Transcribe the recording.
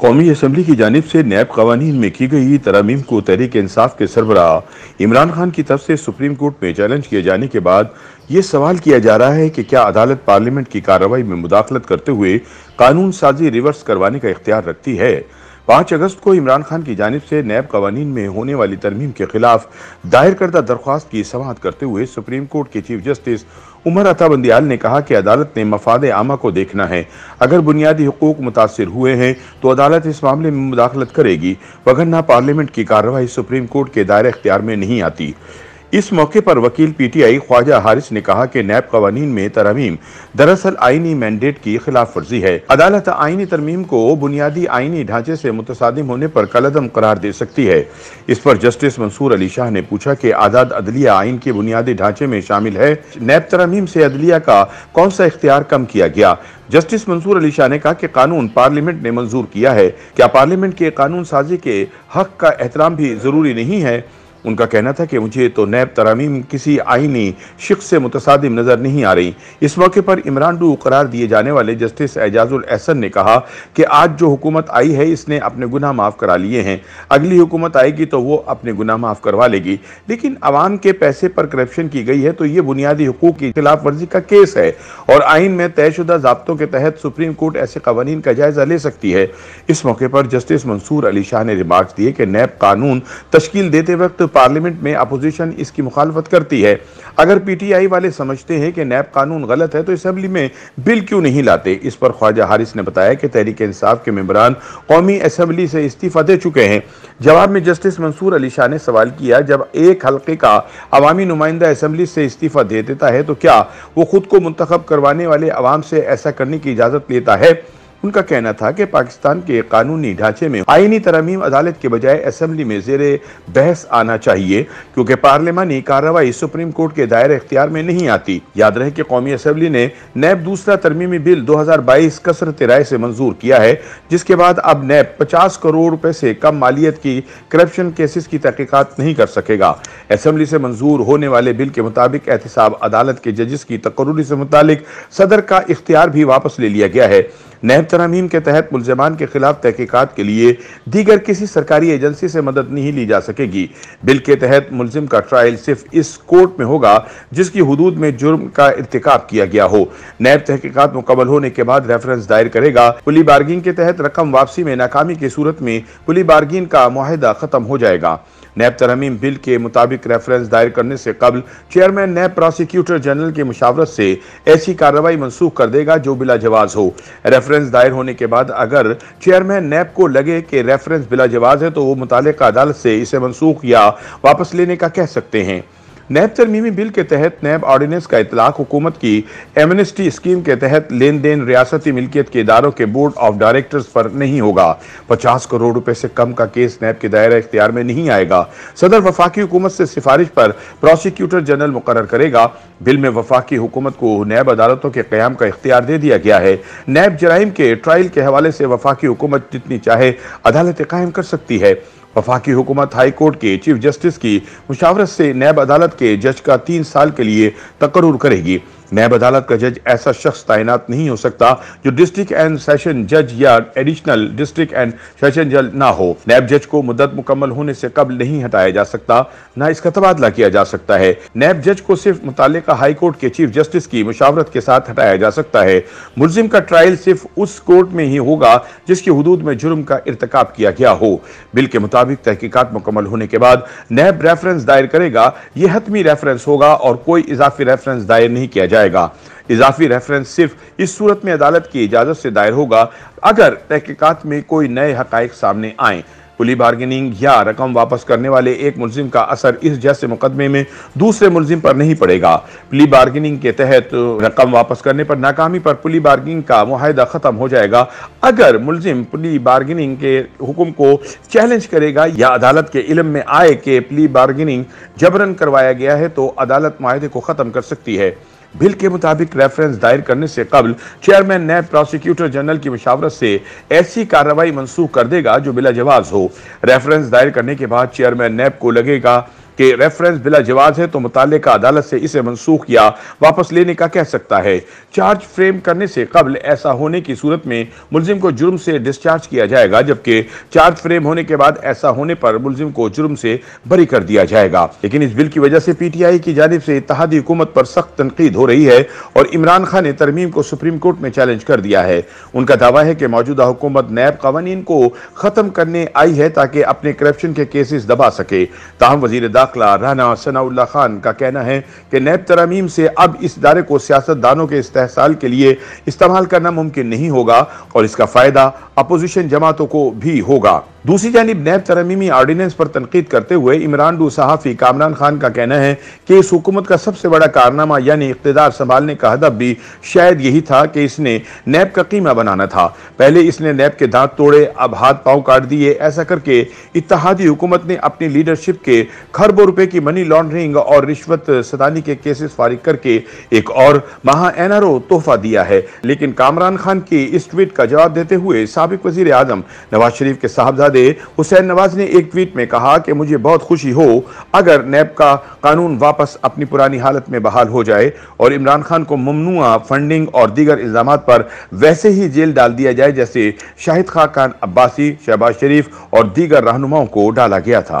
कौमी असम्बली की जानब से नैब कवानी में की गई तरामीम को तहरीक इंसाफ के सरबरा इमरान खान की तरफ से सुप्रीम कोर्ट में चैलेंज किए जाने के बाद ये सवाल किया जा रहा है कि क्या अदालत पार्लियामेंट की कार्रवाई में मुदाखलत करते हुए कानून साजी रिवर्स करवाने का इख्तियार रखती है पाँच अगस्त को इमरान खान की जानब से नैब कवानीन में होने वाली तरमीम के खिलाफ दायर करदा दरख्वास्त की समात करते हुए सुप्रीम कोर्ट के चीफ जस्टिस उमर अता बंदियाल ने कहा कि अदालत ने मफाद आमा को देखना है अगर बुनियादी हकूक मुतासर हुए हैं तो अदालत इस मामले में मुदाखलत करेगी वगरना पार्लियामेंट की कार्रवाई सुप्रीम कोर्ट के दायरे अख्तियार में नहीं आती इस मौके पर वकील पीटीआई ख्वाजा हारिस ने कहा कि नैब कवानीन में तरमीम दरअसल आईनी मैंडेट की खिलाफ वर्जी है अदालत आईनी तरमीम को बुनियादी आईनी ढांचे से मुतसादिम होने पर कलदम करार दे सकती है इस पर जस्टिस मंसूर अली शाह ने पूछा कि आज़ाद अदलिया आइन के बुनियादी ढांचे में शामिल है नैब तरमीम से अदलिया का कौन सा इख्तियार कम किया गया जस्टिस मंसूर अली शाह ने कहा कि कानून पार्लियामेंट ने मंजूर किया है क्या पार्लियामेंट के कानून साजी के हक का एहतराम भी जरूरी नहीं है उनका कहना था कि मुझे तो नैब तरामीम किसी आइनी शिक से मुतसादिम नज़र नहीं आ रही इस मौके पर इमरान डू करार दिए जाने वाले जस्टिस एजाजुल एहसन ने कहा कि आज जो हुकूमत आई है इसने अपने गुना माफ़ करा लिए हैं अगली हुकूमत आएगी तो वो अपने गुना माफ़ करवा लेगी लेकिन आवाम के पैसे पर करप्शन की गई है तो ये बुनियादी हकूक की खिलाफ वर्जी का केस है और आइन में तयशुदा जब्तों के तहत सुप्रीम कोर्ट ऐसे कवानीन का जायजा ले सकती है इस मौके पर जस्टिस मंसूर अली शाह ने रिमार्क दिए कि नैब कानून तश्कील देते वक्त पार्लियामेंट में अपोजिशन इसकी मुखालफत करती है अगर पीटीआई वाले समझते हैं कि नैब कानून गलत है तो असम्बली में बिल क्यों नहीं लाते इस पर ख्वाजा हारिस ने बताया कि तहरीक इंसाफ के मेम्बरान कौमी असम्बली से इस्तीफ़ा दे चुके हैं जवाब में जस्टिस मंसूर अली शाह ने सवाल किया जब एक हल्के का अवामी नुमाइंदा असम्बली से इस्तीफ़ा दे देता है तो क्या वो खुद को मंतखब करवाने वाले अवाम से ऐसा करने की इजाज़त लेता है उनका कहना था कि पाकिस्तान के कानूनी ढांचे में आइनी तरमीम अदालत के बजाय असम्बली में जेर बहस आना चाहिए क्योंकि पार्लियामानी कार्रवाई सुप्रीम कोर्ट के दायरे अख्तियार में नहीं आती याद रहे कि कौमी असम्बली ने नैब दूसरा तरमीमी बिल दो हजार बाईस कसरत राय से मंजूर किया है जिसके बाद अब नैब पचास करोड़ रुपए से कम मालियत की करप्शन केसेस की तहकीकत नहीं कर सकेगा असम्बली से मंजूर होने वाले बिल के मुताबिक एहतसाब अदालत के जजिस की तकर्री से मुतालिक सदर का इख्तियार भी वापस ले लिया गया है नैब तरामीम के तहत मुलजमान के खिलाफ तहकीकत के लिए दीगर किसी सरकारी एजेंसी से मदद नहीं ली जा सकेगी बिल के तहत मुलजिम का ट्रायल सिर्फ इस कोर्ट में होगा जिसकी हदूद में जुर्म का इरतकब किया गया हो नैब तहकीकत मुकमल होने के बाद रेफरेंस दायर करेगा पुली बार्गिन के तहत रकम वापसी में नाकामी की सूरत में पुली बार्गिन का माहिदा खत्म हो जाएगा नैब तरमीम बिल के मुताबिक रेफरेंस दायर करने से कबल चेयरमैन नैब प्रोसिक्यूटर जनरल की मुशावरत से ऐसी कार्रवाई मनसूख कर देगा जो बिला जवाज हो रेफरेंस दायर होने के बाद अगर चेयरमैन नैब को लगे कि रेफरेंस बिला जवाज है तो वो मुतल अदालत से इसे मनसूख या वापस लेने का कह सकते हैं नैब तरमीमी बिल के तहत नैब ऑर्डीनेंस का इतलाक हुकूमत की एमनेस्टी स्कीम के तहत लेन देन रियासती मिल्कियत के इदारों के बोर्ड ऑफ डायरेक्टर्स पर नहीं होगा पचास करोड़ रुपए से कम का केस नैब के दायरा इख्तियार में नहीं आएगा सदर वफाकी हुकूमत से सिफारिश पर प्रोसिक्यूटर जनरल मुकर करेगा बिल में वफाकी हुकूमत को नैब अदालतों के क्याम का इख्तियार दे दिया गया है नैब जराइम के ट्रायल के हवाले से वफाकी हुकूमत जितनी चाहे अदालतें कायम कर सकती है वफाकी हुकूमत हाई कोर्ट के चीफ जस्टिस की मुशावरत से नैब अदालत के जज का तीन साल के लिए तकरूर करेगी नैब अदालत का जज ऐसा शख्स तैनात नहीं हो सकता जो डिस्ट्रिक्ट एंड सेशन जज या एडिशनल डिस्ट्रिक्ट एंड सेशन जज ना हो नैब जज को मुद्दत मुकम्मल होने से कब नहीं हटाया जा सकता न इसका तबादला किया जा सकता है नैब जज को सिर्फ मुतल हाईकोर्ट के चीफ जस्टिस की मुशावरत के साथ हटाया जा सकता है मुलिम का ट्रायल सिर्फ उस कोर्ट में ही होगा जिसकी हदूद में जुर्म का इरतकाब किया गया हो बिल के मुताबिक तहकीकत मुकम्मल होने के बाद नैब रेफरेंस दायर करेगा यह हतमी रेफरेंस होगा और कोई इजाफी रेफरेंस दायर नहीं किया जाएगा जाएगा इजाफी रेफरेंस सिर्फ इस सूरत में अदालत की इजाज़त से दायर होगा अगर तहकीकत में कोई नए हक़ सामने आए पुलिस बार्गेनिंग या रकम वापस करने वाले एक मुलिम का असर इस जैसे मुकदमे में दूसरे मुलिम पर नहीं पड़ेगा पुलिस बार्गेनिंग के तहत रकम वापस करने पर नाकामी पर पुलिस बार्गेनिंग का माहिदा ख़त्म हो जाएगा अगर मुलिम पुलिस बार्गेनिंग के हुक्म को चैलेंज करेगा या अदालत के इलम में आए कि पुलिस बार्गेनिंग जबरन करवाया गया है तो अदालत माहे को ख़त्म कर सकती है बिल के मुताबिक रेफरेंस दायर करने से कबल चेयरमैन नैब प्रोसिक्यूटर जनरल की मुशावरत से ऐसी कार्रवाई मंसूख कर देगा जो बिला जवाब हो रेफरेंस दायर करने के बाद चेयरमैन नैब को लगेगा कि रेफरेंस बिला जवाज है तो मुतल अदालत से इसे मनसूख या वापस लेने का कह सकता है चार्ज फ्रेम करने से कबल ऐसा होने की सूरत में मुलजिम को जुर्म से डिस्चार्ज किया जाएगा जबकि चार्ज फ्रेम होने के बाद ऐसा होने पर मुलजिम को जुर्म से बरी कर दिया जाएगा लेकिन इस बिल की वजह से पी टी आई की जानब से इतिहादी हुकूमत पर सख्त तनकीद हो रही है और इमरान खान ने तरमीम को सुप्रीम कोर्ट में चैलेंज कर दिया है उनका दावा है कि मौजूदा हुकूमत नैब कवानीन को ख़त्म करने आई है ताकि अपने करप्शन के केसेस दबा सके ताहम वजी दाखिला दाखिला राना सनाउल्ला खान का कहना है कि नैब तरमीम से अब इस इदारे को सियासतदानों के इस्तेसाल के लिए इस्तेमाल करना मुमकिन नहीं होगा और इसका फ़ायदा अपोजिशन जमातों को भी होगा दूसरी जानब नैब तरमीमी आर्डीनेंस पर तनकीद करते हुए इमरान डू सहाफ़ी कामरान खान का कहना है कि इस हुकूमत का सबसे बड़ा कारनामा यानी इकतदार संभालने का हदब भी शायद यही था कि इसने नैब का कीमा बनाना था पहले इसने नैब के दांत तोड़े अब हाथ पाँव काट दिए ऐसा करके इतिहादी हुकूमत ने अपनी लीडरशिप के खरबों रुपए की मनी लॉन्ड्रिंग और रिश्वत सदानी के केसेस फारिग करके एक और महा एन आर ओ तोहफा दिया है लेकिन कामरान खान की इस ट्वीट का जवाब देते हुए सबक वजीर आजम नवाज शरीफ के साहबजादे दे हुसैन नवाज ने एक ट्वीट में कहा कि मुझे बहुत खुशी हो अगर नैब का कानून वापस अपनी पुरानी हालत में बहाल हो जाए और इमरान खान को ममनुआ फंडिंग और दीगर इल्जाम पर वैसे ही जेल डाल दिया जाए जैसे शाहिद खान अब्बासी शहबाज शरीफ और दीगर रहनुमाओं को डाला गया था